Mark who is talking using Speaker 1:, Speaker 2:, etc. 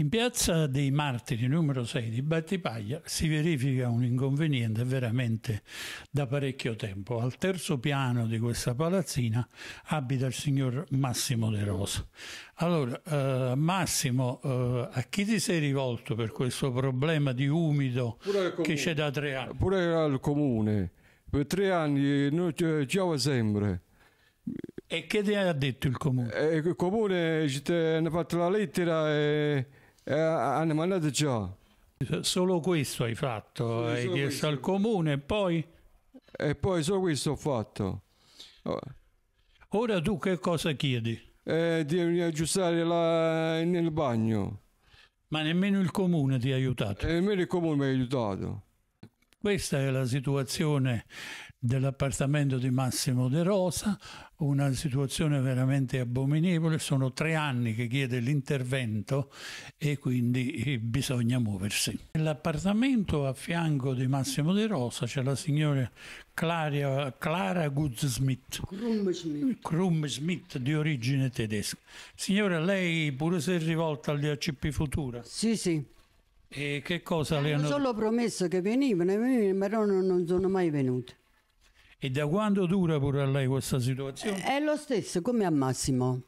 Speaker 1: In piazza dei Martiri numero 6 di Battipaglia si verifica un inconveniente veramente da parecchio tempo. Al terzo piano di questa palazzina abita il signor Massimo De Rosa. Allora, eh, Massimo, eh, a chi ti sei rivolto per questo problema di umido che c'è da
Speaker 2: tre anni? Pure al comune. Per tre anni eh, noi giova eh, sempre. E che ti ha detto il comune? Eh, il comune ci ha fatto la lettera e eh, hanno mandato ciò. Solo questo hai fatto, sì, hai chiesto questo. al comune e poi? E poi solo questo ho fatto. Oh. Ora tu che cosa chiedi? Eh, di aggiustare la, nel bagno. Ma nemmeno il comune ti ha aiutato? E eh, nemmeno il comune mi ha aiutato.
Speaker 1: Questa è la situazione dell'appartamento di Massimo De Rosa, una situazione veramente abominevole, sono tre anni che chiede l'intervento e quindi eh, bisogna muoversi. Nell'appartamento a fianco di Massimo De Rosa c'è la signora Clara, Clara Goodsmith, Krum Smith di origine tedesca. Signora, lei pure si è rivolta all'ACP Futura? Sì, sì. E che cosa eh, le hanno... Solo
Speaker 3: promesso che venivano, venivano però non, non sono mai venute.
Speaker 1: E da quando dura pure a lei questa situazione?
Speaker 3: Eh, è lo stesso, come a Massimo.